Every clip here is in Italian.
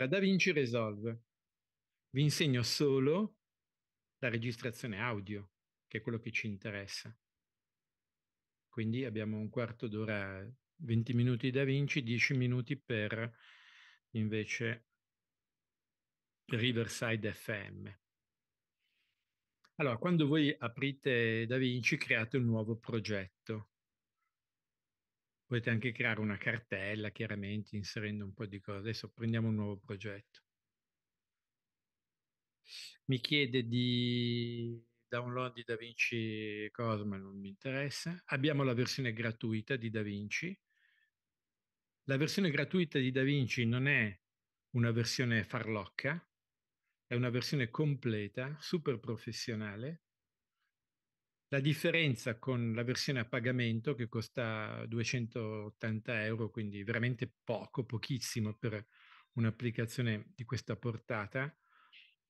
Allora, Da Vinci Resolve. Vi insegno solo la registrazione audio, che è quello che ci interessa. Quindi abbiamo un quarto d'ora, 20 minuti Da Vinci, 10 minuti per invece Riverside FM. Allora, quando voi aprite Da Vinci, create un nuovo progetto. Potete anche creare una cartella, chiaramente, inserendo un po' di cose. Adesso prendiamo un nuovo progetto. Mi chiede di download di DaVinci Cosma, non mi interessa. Abbiamo la versione gratuita di DaVinci. La versione gratuita di DaVinci non è una versione farlocca, è una versione completa, super professionale, la differenza con la versione a pagamento che costa 280 euro, quindi veramente poco, pochissimo per un'applicazione di questa portata,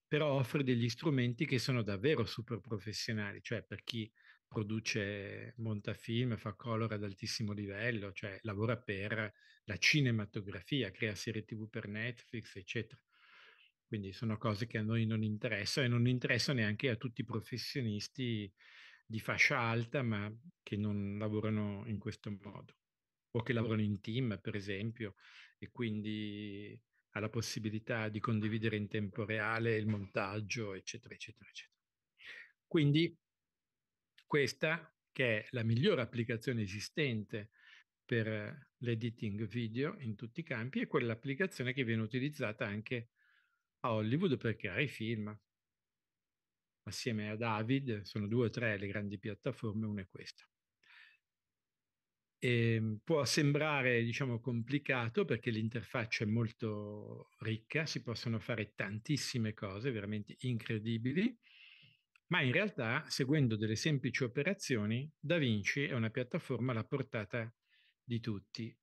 però offre degli strumenti che sono davvero super professionali, cioè per chi produce, monta film, fa color ad altissimo livello, cioè lavora per la cinematografia, crea serie tv per Netflix, eccetera. Quindi sono cose che a noi non interessano e non interessano neanche a tutti i professionisti di fascia alta, ma che non lavorano in questo modo, o che lavorano in team, per esempio, e quindi ha la possibilità di condividere in tempo reale il montaggio, eccetera, eccetera, eccetera. Quindi questa, che è la migliore applicazione esistente per l'editing video in tutti i campi, è quell'applicazione che viene utilizzata anche a Hollywood per creare film assieme a David, sono due o tre le grandi piattaforme, una è questa. E ehm, può sembrare, diciamo, complicato perché l'interfaccia è molto ricca, si possono fare tantissime cose veramente incredibili, ma in realtà, seguendo delle semplici operazioni, DaVinci è una piattaforma alla portata di tutti.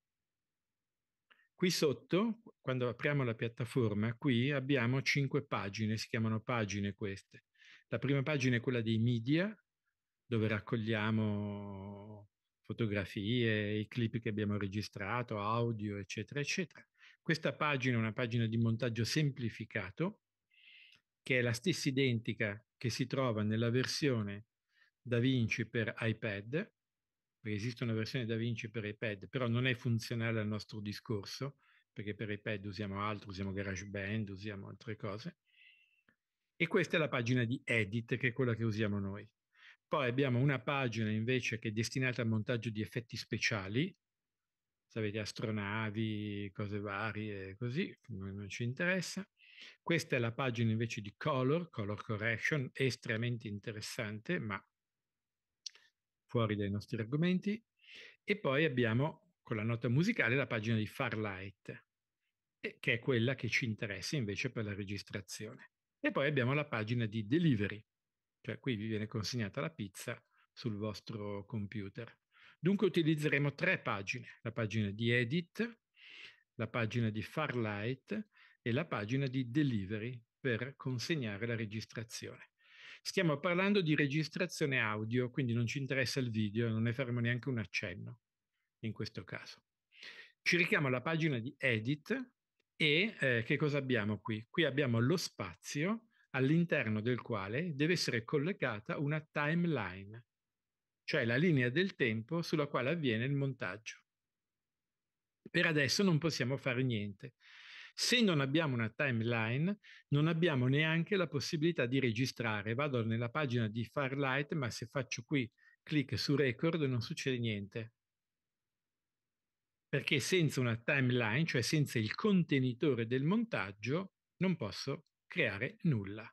Qui sotto, quando apriamo la piattaforma, qui abbiamo cinque pagine, si chiamano pagine queste. La prima pagina è quella dei media, dove raccogliamo fotografie, i clip che abbiamo registrato, audio, eccetera, eccetera. Questa pagina è una pagina di montaggio semplificato, che è la stessa identica che si trova nella versione Da Vinci per iPad, perché esiste una versione Da Vinci per iPad, però non è funzionale al nostro discorso, perché per iPad usiamo altro, usiamo GarageBand, usiamo altre cose. E questa è la pagina di edit, che è quella che usiamo noi. Poi abbiamo una pagina invece che è destinata al montaggio di effetti speciali, sapete, astronavi, cose varie, così, non ci interessa. Questa è la pagina invece di color, color correction, estremamente interessante, ma fuori dai nostri argomenti. E poi abbiamo con la nota musicale la pagina di Farlight, che è quella che ci interessa invece per la registrazione. E poi abbiamo la pagina di delivery, cioè qui vi viene consegnata la pizza sul vostro computer. Dunque utilizzeremo tre pagine, la pagina di edit, la pagina di Farlight e la pagina di delivery per consegnare la registrazione. Stiamo parlando di registrazione audio, quindi non ci interessa il video, non ne faremo neanche un accenno in questo caso. Ci richiamo alla pagina di edit e eh, che cosa abbiamo qui? Qui abbiamo lo spazio all'interno del quale deve essere collegata una timeline, cioè la linea del tempo sulla quale avviene il montaggio. Per adesso non possiamo fare niente. Se non abbiamo una timeline, non abbiamo neanche la possibilità di registrare. Vado nella pagina di Firelight, ma se faccio qui clic su record non succede niente perché senza una timeline, cioè senza il contenitore del montaggio, non posso creare nulla.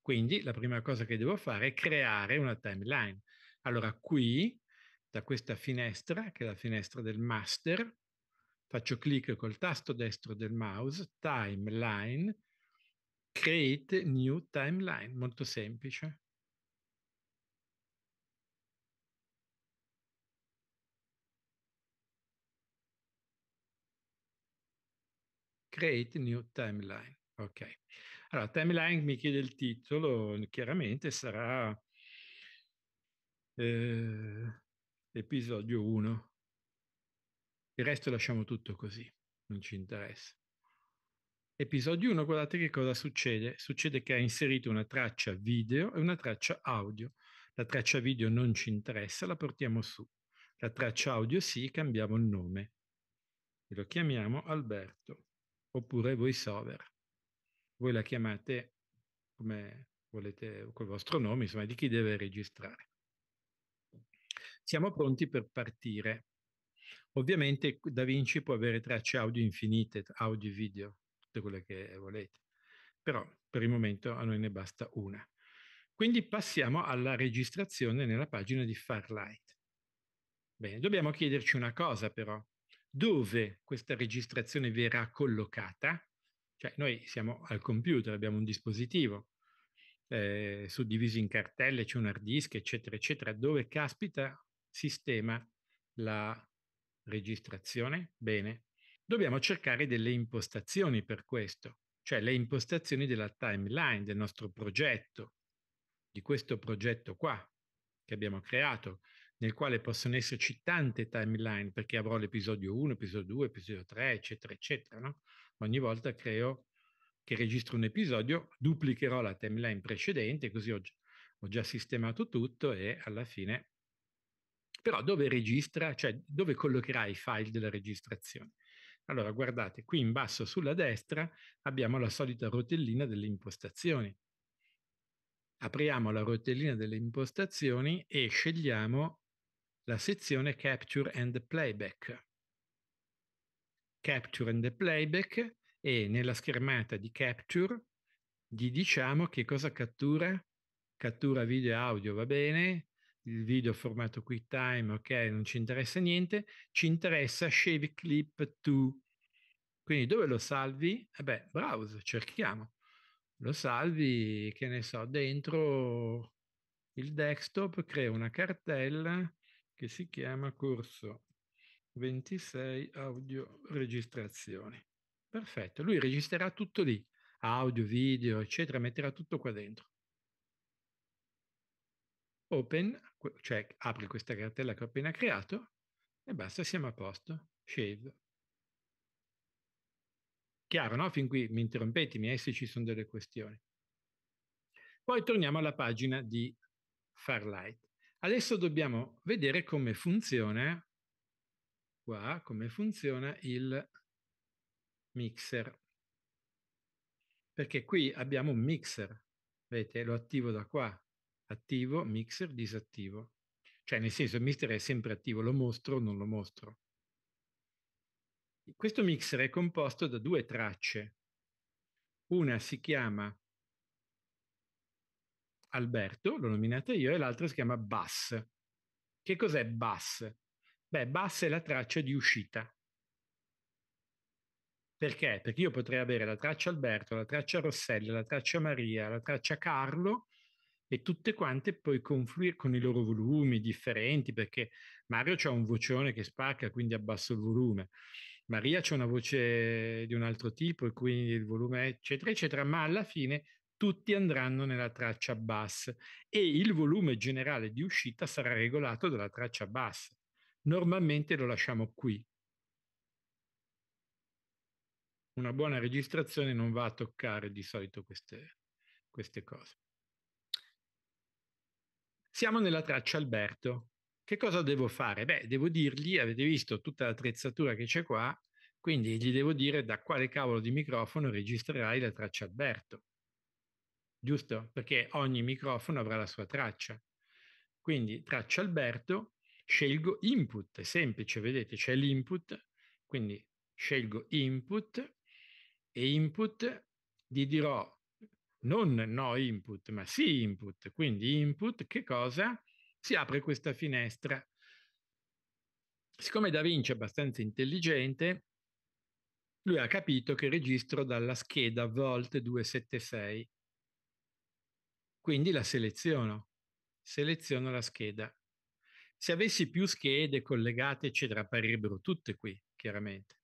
Quindi la prima cosa che devo fare è creare una timeline. Allora qui, da questa finestra, che è la finestra del master, faccio clic col tasto destro del mouse, timeline, create new timeline, molto semplice. Create New Timeline. Ok. Allora, timeline mi chiede il titolo, chiaramente sarà eh, episodio 1. Il resto lasciamo tutto così, non ci interessa. Episodio 1, guardate che cosa succede. Succede che ha inserito una traccia video e una traccia audio. La traccia video non ci interessa, la portiamo su. La traccia audio sì, cambiamo il nome e lo chiamiamo Alberto oppure voiceover. Voi la chiamate come volete col vostro nome, insomma, di chi deve registrare. Siamo pronti per partire. Ovviamente Da Vinci può avere tracce audio infinite, audio e video, tutte quelle che volete, però per il momento a noi ne basta una. Quindi passiamo alla registrazione nella pagina di Farlight. Bene, dobbiamo chiederci una cosa però dove questa registrazione verrà collocata, cioè noi siamo al computer, abbiamo un dispositivo eh, suddiviso in cartelle, c'è un hard disk, eccetera, eccetera, dove caspita sistema la registrazione? Bene, dobbiamo cercare delle impostazioni per questo, cioè le impostazioni della timeline del nostro progetto, di questo progetto qua che abbiamo creato, nel quale possono esserci tante timeline, perché avrò l'episodio 1, episodio 2, episodio 3, eccetera, eccetera. No? Ogni volta creo che registro un episodio, duplicherò la timeline precedente, così ho, ho già sistemato tutto e alla fine... Però dove registra, cioè dove collocherà i file della registrazione? Allora, guardate, qui in basso sulla destra abbiamo la solita rotellina delle impostazioni apriamo la rotellina delle impostazioni e scegliamo la sezione Capture and Playback. Capture and Playback e nella schermata di Capture gli diciamo che cosa cattura. Cattura video e audio, va bene, il video formato QuickTime, ok, non ci interessa niente, ci interessa Shave Clip 2. Quindi dove lo salvi? Eh beh, browse, cerchiamo. Lo salvi, che ne so, dentro il desktop, crea una cartella che si chiama Corso 26 Audio Registrazioni. Perfetto, lui registrerà tutto lì, audio, video, eccetera, metterà tutto qua dentro. Open, cioè apri questa cartella che ho appena creato e basta, siamo a posto. Shave. Chiaro, no? Fin qui mi interrompete, eh, se ci sono delle questioni. Poi torniamo alla pagina di Farlight. Adesso dobbiamo vedere come funziona qua, come funziona il mixer. Perché qui abbiamo un mixer, vedete, lo attivo da qua, attivo, mixer, disattivo. Cioè nel senso il mixer è sempre attivo, lo mostro o non lo mostro. Questo mixer è composto da due tracce. Una si chiama Alberto, l'ho nominata io, e l'altra si chiama Bass. Che cos'è Bass? Beh, Bass è la traccia di uscita. Perché? Perché io potrei avere la traccia Alberto, la traccia Rossella, la traccia Maria, la traccia Carlo e tutte quante poi confluire con i loro volumi differenti, perché Mario ha un vocione che spacca, quindi abbasso il volume. Maria c'è una voce di un altro tipo e quindi il volume eccetera eccetera, ma alla fine tutti andranno nella traccia bass e il volume generale di uscita sarà regolato dalla traccia bass. Normalmente lo lasciamo qui. Una buona registrazione non va a toccare di solito queste, queste cose. Siamo nella traccia Alberto. Che cosa devo fare? Beh, devo dirgli, avete visto tutta l'attrezzatura che c'è qua, quindi gli devo dire da quale cavolo di microfono registrerai la traccia Alberto giusto? Perché ogni microfono avrà la sua traccia. Quindi traccia Alberto, scelgo input, è semplice, vedete, c'è l'input, quindi scelgo input e input gli dirò non no input, ma sì input, quindi input che cosa? Si apre questa finestra. Siccome Da Vinci è abbastanza intelligente, lui ha capito che registro dalla scheda Volt 276 quindi la seleziono, seleziono la scheda. Se avessi più schede collegate, eccetera, apparirebbero tutte qui, chiaramente.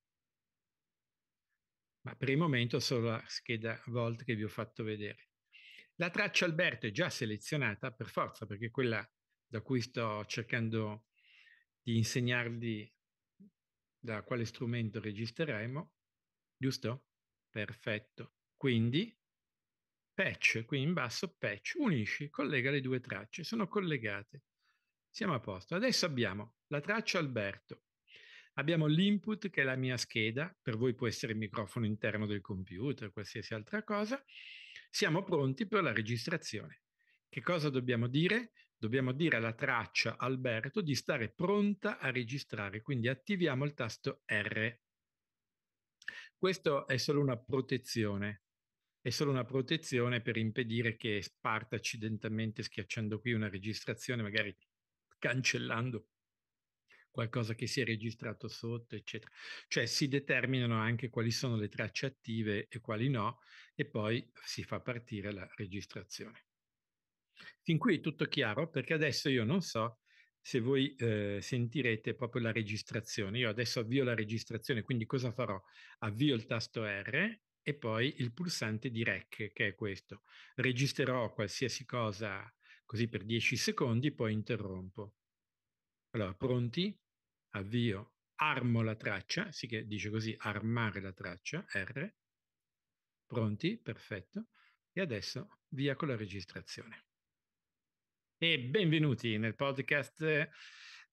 Ma per il momento solo la scheda Volt che vi ho fatto vedere. La traccia Alberto è già selezionata per forza, perché quella da cui sto cercando di insegnarvi da quale strumento registreremo, giusto? Perfetto. Quindi patch, qui in basso patch, unisci, collega le due tracce, sono collegate. Siamo a posto. Adesso abbiamo la traccia Alberto, abbiamo l'input che è la mia scheda, per voi può essere il microfono interno del computer, qualsiasi altra cosa. Siamo pronti per la registrazione. Che cosa dobbiamo dire? Dobbiamo dire alla traccia Alberto di stare pronta a registrare, quindi attiviamo il tasto R. Questo è solo una protezione è solo una protezione per impedire che parta accidentalmente schiacciando qui una registrazione, magari cancellando qualcosa che si è registrato sotto, eccetera. Cioè si determinano anche quali sono le tracce attive e quali no, e poi si fa partire la registrazione. Fin qui è tutto chiaro, perché adesso io non so se voi eh, sentirete proprio la registrazione. Io adesso avvio la registrazione, quindi cosa farò? Avvio il tasto R e poi il pulsante di REC, che è questo. Registrerò qualsiasi cosa così per 10 secondi, poi interrompo. Allora, pronti? Avvio. Armo la traccia, si sì dice così, armare la traccia, R. Pronti? Perfetto. E adesso via con la registrazione. E benvenuti nel podcast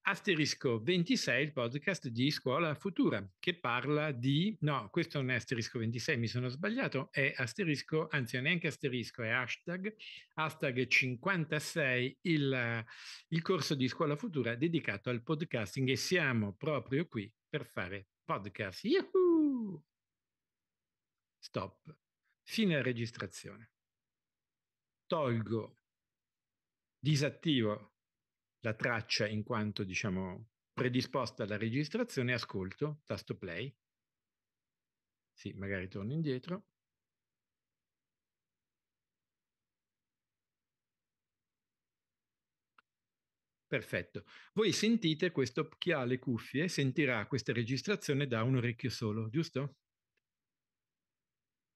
Asterisco 26, il podcast di Scuola Futura, che parla di... No, questo non è asterisco 26, mi sono sbagliato, è asterisco, anzi è neanche asterisco, è hashtag, hashtag 56, il, il corso di Scuola Futura dedicato al podcasting e siamo proprio qui per fare podcast. Yahoo! Stop. Fine registrazione. Tolgo. Disattivo la traccia in quanto diciamo predisposta alla registrazione, ascolto, tasto play. Sì, magari torno indietro. Perfetto. Voi sentite questo, chi ha le cuffie sentirà questa registrazione da un orecchio solo, giusto?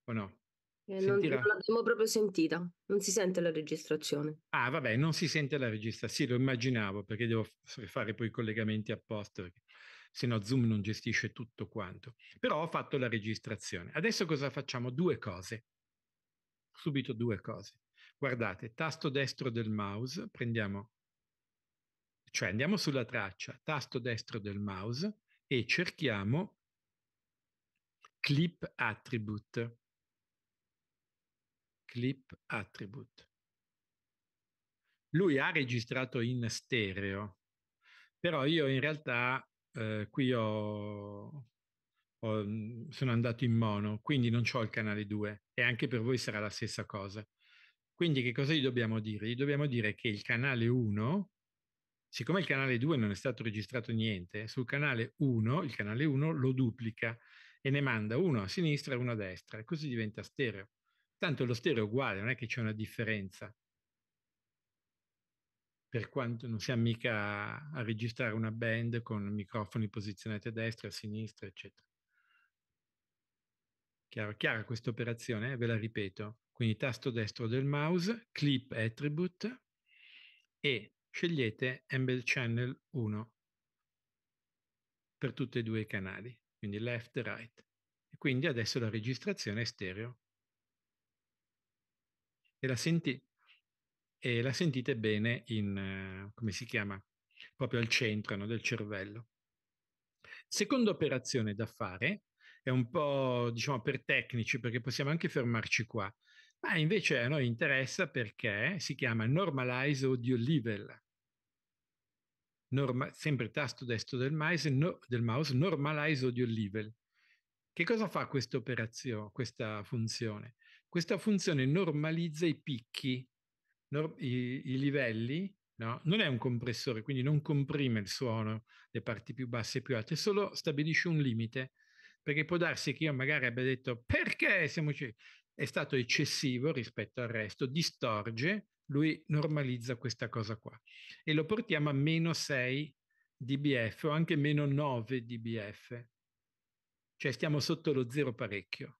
O no? Eh, non, non l'abbiamo proprio sentita, non si sente la registrazione. Ah, vabbè, non si sente la registrazione, sì, lo immaginavo perché devo fare poi i collegamenti apposta, perché se no Zoom non gestisce tutto quanto. Però ho fatto la registrazione. Adesso cosa facciamo? Due cose. Subito due cose. Guardate, tasto destro del mouse, prendiamo, cioè andiamo sulla traccia, tasto destro del mouse e cerchiamo clip attribute clip attribute. Lui ha registrato in stereo, però io in realtà eh, qui ho, ho, mm, sono andato in mono, quindi non ho il canale 2 e anche per voi sarà la stessa cosa. Quindi che cosa gli dobbiamo dire? Gli dobbiamo dire che il canale 1, siccome il canale 2 non è stato registrato niente, sul canale 1, il canale 1 lo duplica e ne manda uno a sinistra e uno a destra, e così diventa stereo. Tanto lo stereo è uguale, non è che c'è una differenza. Per quanto non siamo mica a registrare una band con microfoni posizionati a destra, a sinistra, eccetera. Chiaro, chiara questa operazione, eh? ve la ripeto. Quindi tasto destro del mouse, clip attribute e scegliete Embed Channel 1 per tutti e due i canali, quindi left e right. E quindi adesso la registrazione è stereo e la, senti- e la sentite bene in, eh, come si chiama, proprio al centro no, del cervello. Seconda operazione da fare è un po', diciamo, per tecnici, perché possiamo anche fermarci qua, ma invece a noi interessa perché si chiama Normalize Audio Level. Norma- sempre tasto destro del mouse, no- del mouse, Normalize Audio Level. Che cosa fa questa operazione, questa funzione? questa funzione normalizza i picchi, nor- i, i, livelli, no? non è un compressore, quindi non comprime il suono, le parti più basse e più alte, solo stabilisce un limite, perché può darsi che io magari abbia detto perché siamo c- è stato eccessivo rispetto al resto, distorge, lui normalizza questa cosa qua e lo portiamo a meno 6 dBF o anche meno 9 dBF, cioè stiamo sotto lo zero parecchio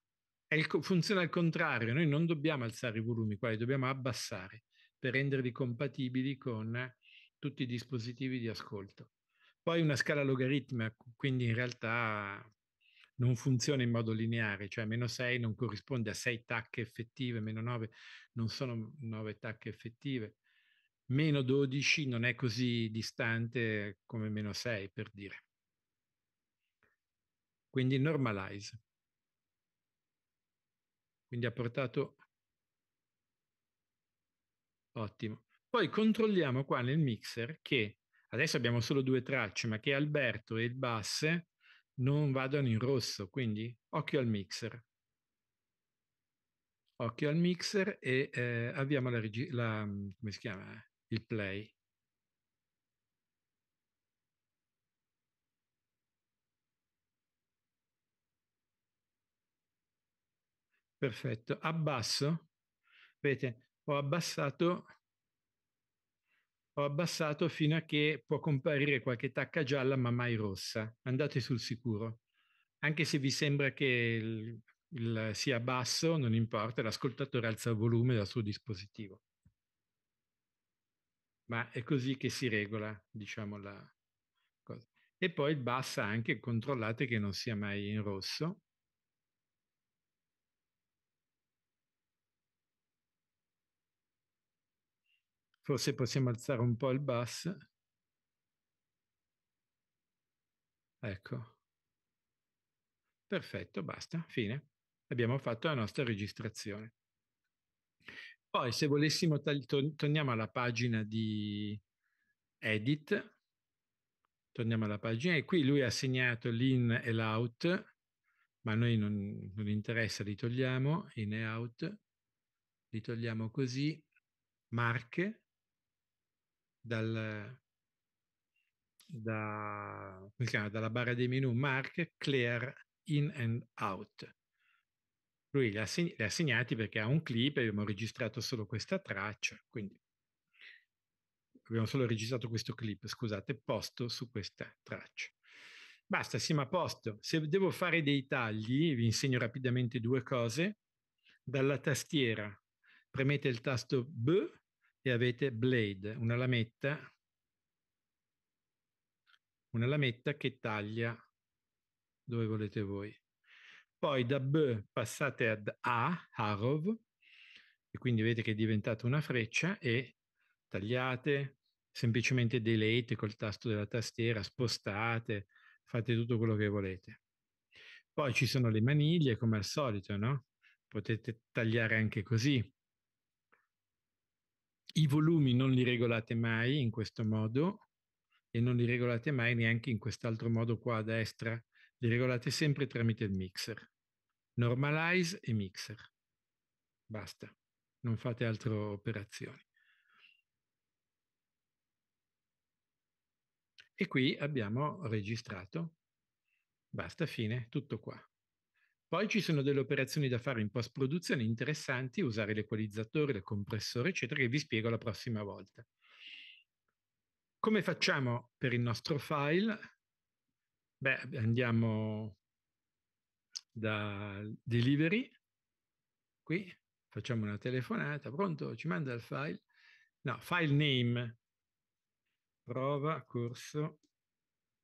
il, funziona al contrario, noi non dobbiamo alzare i volumi qua, li dobbiamo abbassare per renderli compatibili con tutti i dispositivi di ascolto. Poi una scala logaritmica, quindi in realtà non funziona in modo lineare, cioè meno 6 non corrisponde a 6 tacche effettive, meno 9 non sono 9 tacche effettive, meno 12 non è così distante come meno 6 per dire. Quindi normalize. Quindi ha portato... Ottimo. Poi controlliamo qua nel mixer che adesso abbiamo solo due tracce, ma che Alberto e il bass non vadano in rosso, quindi occhio al mixer. Occhio al mixer e eh, abbiamo la, la, mm, come si chiama? il play. Perfetto. Abbasso. Vedete, ho abbassato, ho abbassato fino a che può comparire qualche tacca gialla ma mai rossa. Andate sul sicuro. Anche se vi sembra che il, il, sia basso, non importa, l'ascoltatore alza il volume dal suo dispositivo. Ma è così che si regola, diciamo, la cosa. E poi il bassa anche, controllate che non sia mai in rosso Forse possiamo alzare un po' il bass. Ecco. Perfetto, basta, fine. Abbiamo fatto la nostra registrazione. Poi se volessimo, to- torniamo alla pagina di edit, torniamo alla pagina e qui lui ha segnato l'in e l'out, ma a noi non, non interessa, li togliamo, in e out, li togliamo così, marche, dal, da, chiama, dalla barra dei menu Mark Clear In and Out. Lui li ha, seg- li ha segnati perché ha un clip e abbiamo registrato solo questa traccia, quindi abbiamo solo registrato questo clip, scusate, posto su questa traccia. Basta, siamo a posto. Se devo fare dei tagli, vi insegno rapidamente due cose. Dalla tastiera premete il tasto B e avete blade, una lametta, una lametta che taglia dove volete voi. Poi da B passate ad A, Harov, e quindi vedete che è diventata una freccia e tagliate, semplicemente delete col tasto della tastiera, spostate, fate tutto quello che volete. Poi ci sono le maniglie, come al solito, no? Potete tagliare anche così, i volumi non li regolate mai in questo modo e non li regolate mai neanche in quest'altro modo qua a destra, li regolate sempre tramite il mixer. Normalize e mixer. Basta, non fate altre operazioni. E qui abbiamo registrato. Basta, fine, tutto qua. Poi ci sono delle operazioni da fare in post-produzione interessanti, usare l'equalizzatore, il compressore, eccetera, che vi spiego la prossima volta. Come facciamo per il nostro file? Beh, andiamo da delivery, qui, facciamo una telefonata, pronto, ci manda il file? No, file name, prova corso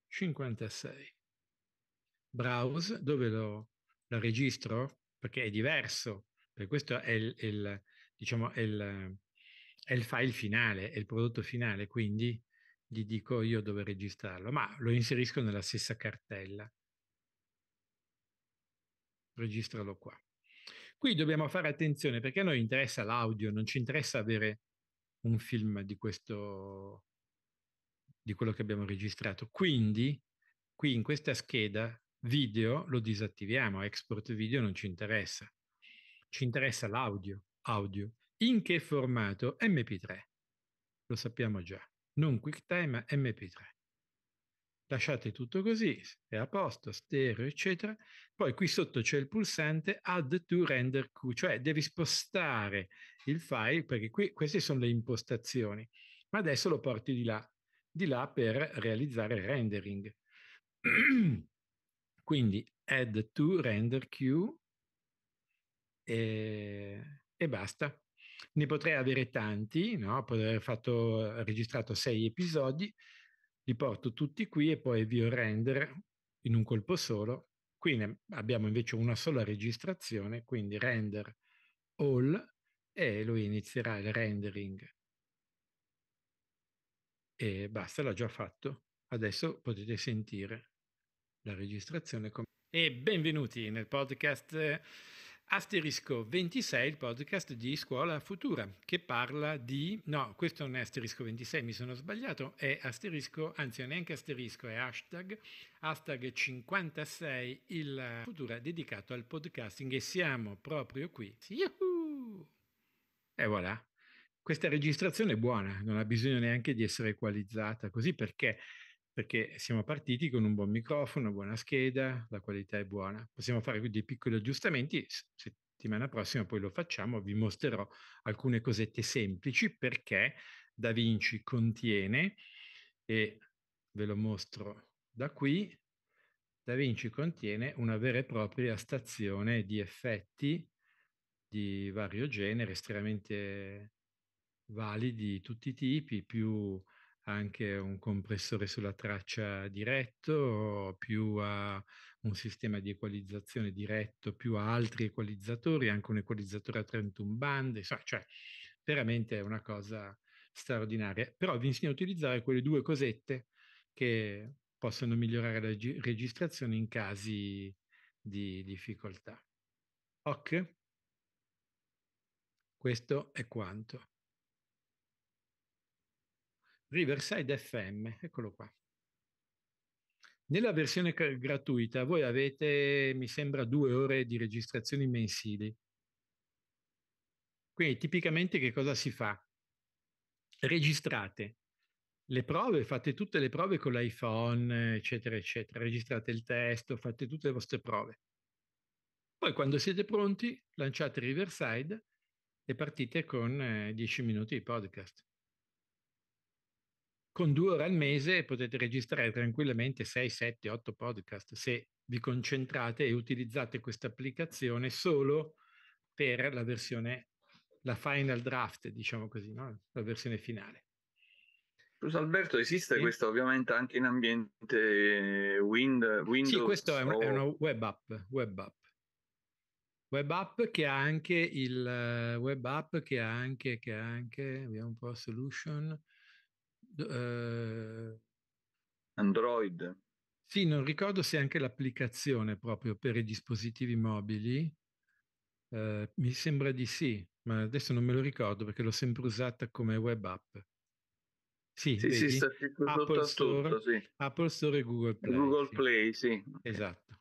56. Browse, dove lo la registro perché è diverso, per questo è il, il diciamo, è il, è il file finale, è il prodotto finale, quindi gli dico io dove registrarlo, ma lo inserisco nella stessa cartella. Registralo qua. Qui dobbiamo fare attenzione perché a noi interessa l'audio, non ci interessa avere un film di questo di quello che abbiamo registrato. Quindi qui in questa scheda video lo disattiviamo, export video non ci interessa. Ci interessa l'audio, audio. In che formato? MP3. Lo sappiamo già. Non QuickTime, ma MP3. Lasciate tutto così, è a posto, stereo, eccetera. Poi qui sotto c'è il pulsante Add to Render Q, cioè devi spostare il file, perché qui queste sono le impostazioni. Ma adesso lo porti di là, di là per realizzare il rendering. Quindi add to render queue e, e basta. Ne potrei avere tanti, no? potrei aver fatto, registrato sei episodi, li porto tutti qui e poi avvio il render in un colpo solo. Qui ne abbiamo invece una sola registrazione, quindi render all e lui inizierà il rendering. E basta, l'ha già fatto. Adesso potete sentire. La registrazione com- e benvenuti nel podcast eh, Asterisco 26, il podcast di Scuola Futura, che parla di... No, questo non è Asterisco 26, mi sono sbagliato, è Asterisco, anzi non è neanche Asterisco, è hashtag, hashtag 56, il Futura dedicato al podcasting e siamo proprio qui. Yuhu! E voilà. Questa registrazione è buona, non ha bisogno neanche di essere equalizzata, così perché perché siamo partiti con un buon microfono, buona scheda, la qualità è buona. Possiamo fare dei piccoli aggiustamenti, settimana prossima poi lo facciamo, vi mostrerò alcune cosette semplici perché Da Vinci contiene, e ve lo mostro da qui, Da Vinci contiene una vera e propria stazione di effetti di vario genere, estremamente validi di tutti i tipi, più anche un compressore sulla traccia diretto, più a un sistema di equalizzazione diretto, più a altri equalizzatori, anche un equalizzatore a 31 bande, cioè veramente è una cosa straordinaria. Però vi insegno a utilizzare quelle due cosette che possono migliorare la registrazione in casi di difficoltà. Ok? Questo è quanto. Riverside FM, eccolo qua. Nella versione gratuita voi avete, mi sembra, due ore di registrazioni mensili. Quindi tipicamente che cosa si fa? Registrate le prove, fate tutte le prove con l'iPhone, eccetera, eccetera, registrate il testo, fate tutte le vostre prove. Poi quando siete pronti lanciate Riverside e partite con 10 eh, minuti di podcast con due ore al mese potete registrare tranquillamente 6, 7, 8 podcast se vi concentrate e utilizzate questa applicazione solo per la versione, la final draft, diciamo così, no? la versione finale. Plus Alberto, esiste sì. questo ovviamente anche in ambiente wind, Windows? Sì, questo è, un, è una web app, web app. Web app che ha anche il eh, web app che ha anche, che ha anche, vediamo un po' solution, eh, Android. Sì, non ricordo se anche l'applicazione proprio per i dispositivi mobili. Eh, mi sembra di sì, ma adesso non me lo ricordo perché l'ho sempre usata come web app. Sì, sì, sì Apple, Store, tutto, sì. Apple Store e Google Play. Google sì. Play, sì. Esatto.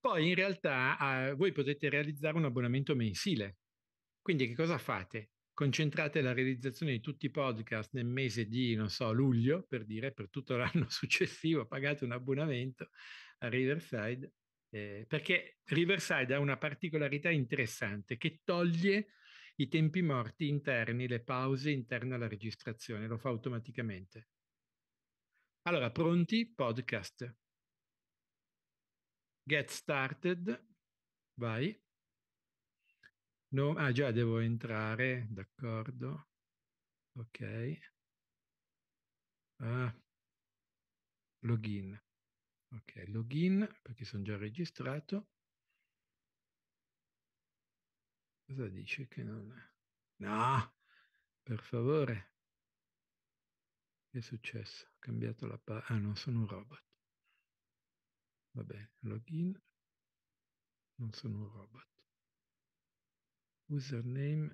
Poi in realtà eh, voi potete realizzare un abbonamento mensile. Quindi che cosa fate? concentrate la realizzazione di tutti i podcast nel mese di, non so, luglio, per dire, per tutto l'anno successivo, pagate un abbonamento a Riverside, eh, perché Riverside ha una particolarità interessante che toglie i tempi morti interni, le pause interne alla registrazione, lo fa automaticamente. Allora, pronti? Podcast. Get started. Vai. No, ah, già devo entrare, d'accordo. Ok. Ah, login. Ok, login perché sono già registrato. Cosa dice che non è? No, per favore. Che è successo? Ho cambiato la pagina. Ah, non sono un robot. Vabbè, login. Non sono un robot username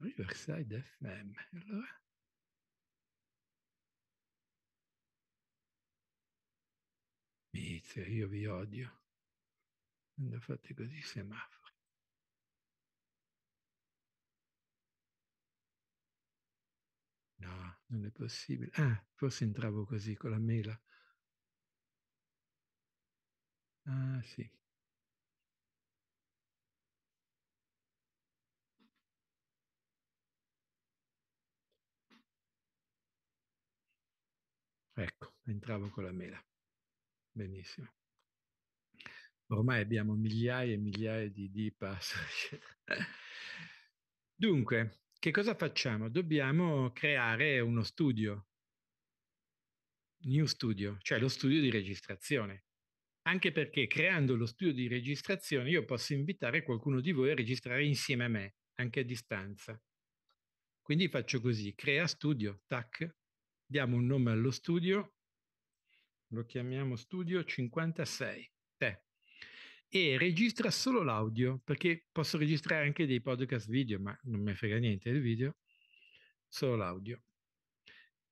Riverside FM. Allora. Mizia, io vi odio. Non fate così semaforo. No, non è possibile. Ah, forse entravo così con la mela. Ah, sì. Ecco, entravo con la mela. Benissimo. Ormai abbiamo migliaia e migliaia di dipa. Dunque, che cosa facciamo? Dobbiamo creare uno studio, new studio, cioè lo studio di registrazione. Anche perché creando lo studio di registrazione io posso invitare qualcuno di voi a registrare insieme a me, anche a distanza. Quindi faccio così, crea studio, tac, diamo un nome allo studio, lo chiamiamo studio 56, te e registra solo l'audio, perché posso registrare anche dei podcast video, ma non mi frega niente il video, solo l'audio.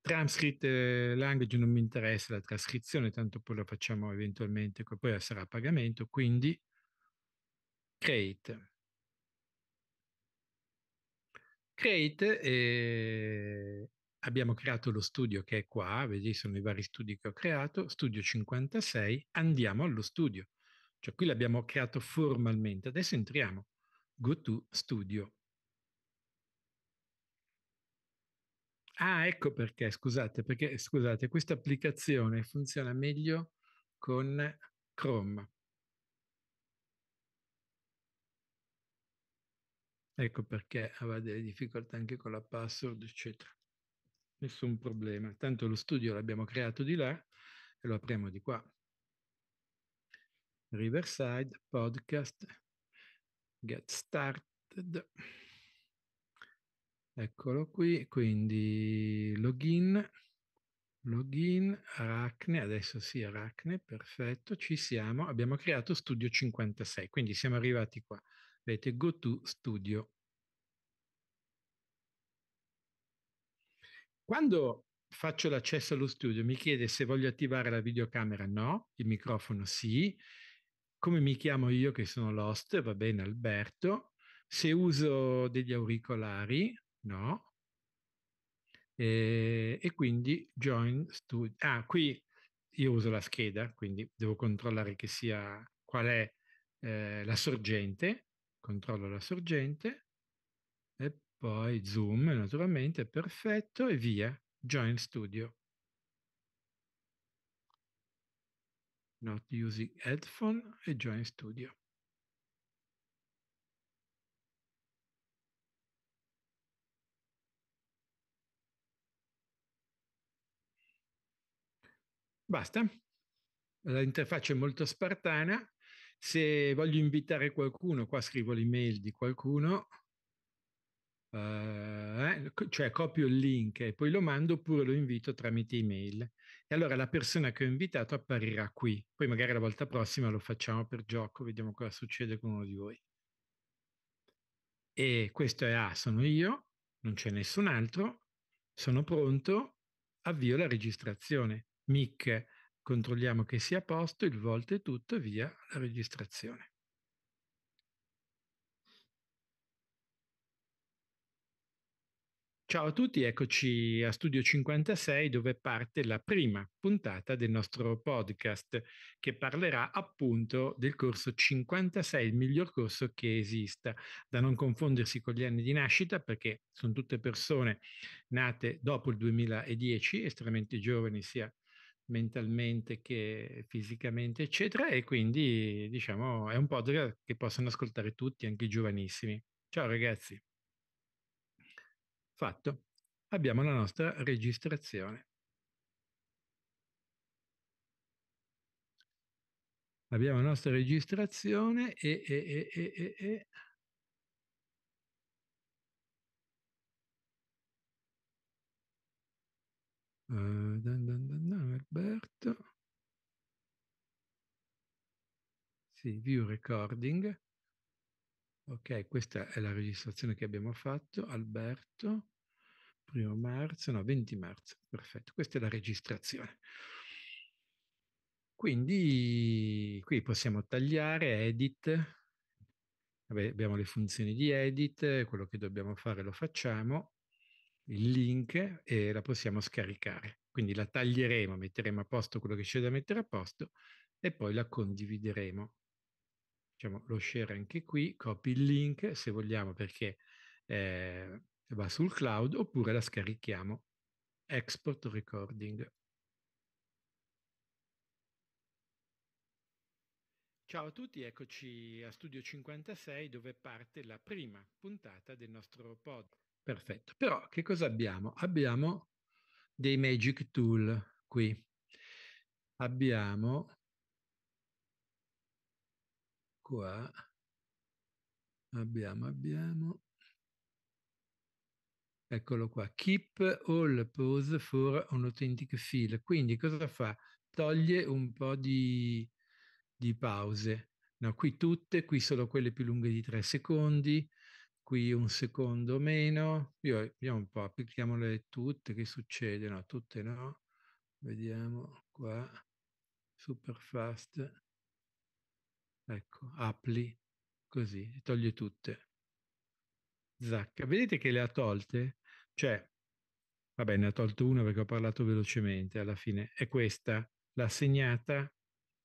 Transcript eh, language non mi interessa, la trascrizione, tanto poi la facciamo eventualmente, poi sarà a pagamento, quindi create. Create, eh, abbiamo creato lo studio che è qua, vedi sono i vari studi che ho creato, studio 56, andiamo allo studio. Cioè qui l'abbiamo creato formalmente. Adesso entriamo. Go to studio. Ah, ecco perché, scusate, perché scusate, questa applicazione funziona meglio con Chrome. Ecco perché aveva delle difficoltà anche con la password, eccetera. Nessun problema. Tanto lo studio l'abbiamo creato di là e lo apriamo di qua. Riverside Podcast Get Started. Eccolo qui, quindi login, login, Aracne, adesso sì Aracne, perfetto, ci siamo, abbiamo creato Studio 56, quindi siamo arrivati qua, vedete Go to Studio. Quando faccio l'accesso allo studio, mi chiede se voglio attivare la videocamera, no, il microfono sì, come mi chiamo io che sono l'host, va bene Alberto, se uso degli auricolari, no. E, e quindi join studio. Ah, qui io uso la scheda, quindi devo controllare che sia qual è eh, la sorgente. Controllo la sorgente e poi zoom naturalmente, perfetto, e via. Join studio. Not Using Headphone e Join Studio. Basta. L'interfaccia è molto spartana. Se voglio invitare qualcuno, qua scrivo l'email di qualcuno, eh, eh cioè copio il link e poi lo mando oppure lo invito tramite email. E allora la persona che ho invitato apparirà qui. Poi magari la volta prossima lo facciamo per gioco, vediamo cosa succede con uno di voi. E questo è A, ah, sono io, non c'è nessun altro, sono pronto, avvio la registrazione. Mic, controlliamo che sia a posto, il volto è tutto, via la registrazione. Ciao a tutti, eccoci a Studio 56 dove parte la prima puntata del nostro podcast che parlerà appunto del corso 56, il miglior corso che esista, da non confondersi con gli anni di nascita perché sono tutte persone nate dopo il 2010, estremamente giovani sia mentalmente che fisicamente eccetera e quindi diciamo è un podcast che possono ascoltare tutti, anche i giovanissimi. Ciao ragazzi. Fatto, abbiamo la nostra registrazione. Abbiamo la nostra registrazione e, e, e, e Uh, dan, dan, dan, Alberto. Sì, view recording. Ok, questa è la registrazione che abbiamo fatto. Alberto, primo marzo, no, 20 marzo, perfetto. Questa è la registrazione. Quindi qui possiamo tagliare, edit, Vabbè, abbiamo le funzioni di edit, quello che dobbiamo fare lo facciamo, il link e la possiamo scaricare. Quindi la taglieremo, metteremo a posto quello che c'è da mettere a posto e poi la condivideremo diciamo, lo share anche qui, copy il link se vogliamo perché eh, va sul cloud oppure la scarichiamo export recording. Ciao a tutti, eccoci a Studio 56 dove parte la prima puntata del nostro pod. Perfetto, però che cosa abbiamo? Abbiamo dei magic tool qui. Abbiamo qua abbiamo, abbiamo, eccolo qua, keep all pose for an authentic feel. Quindi cosa fa? Toglie un po' di, di pause. No, qui tutte, qui solo quelle più lunghe di tre secondi, qui un secondo meno. Io, vediamo un po', applichiamole tutte, che succede? No, tutte no. Vediamo qua, super fast. Ecco, apli, così, toglie tutte. Zacca. Vedete che le ha tolte? Cioè, vabbè, ne ha tolto una perché ho parlato velocemente alla fine. È questa, l'ha segnata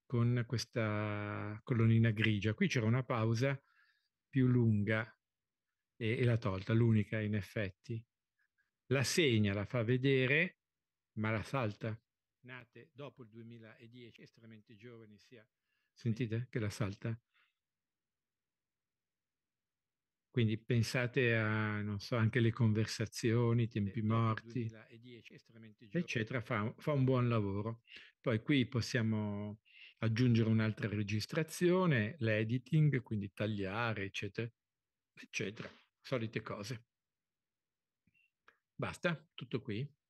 con questa colonnina grigia. Qui c'era una pausa più lunga e, e l'ha tolta, l'unica in effetti. La segna, la fa vedere, ma la salta. Nate dopo il 2010, estremamente giovani sia Sentite che la salta? Quindi pensate a, non so, anche le conversazioni, i tempi morti, eccetera, fa, fa, un buon lavoro. Poi qui possiamo aggiungere un'altra registrazione, l'editing, quindi tagliare, eccetera, eccetera, solite cose. Basta, tutto qui.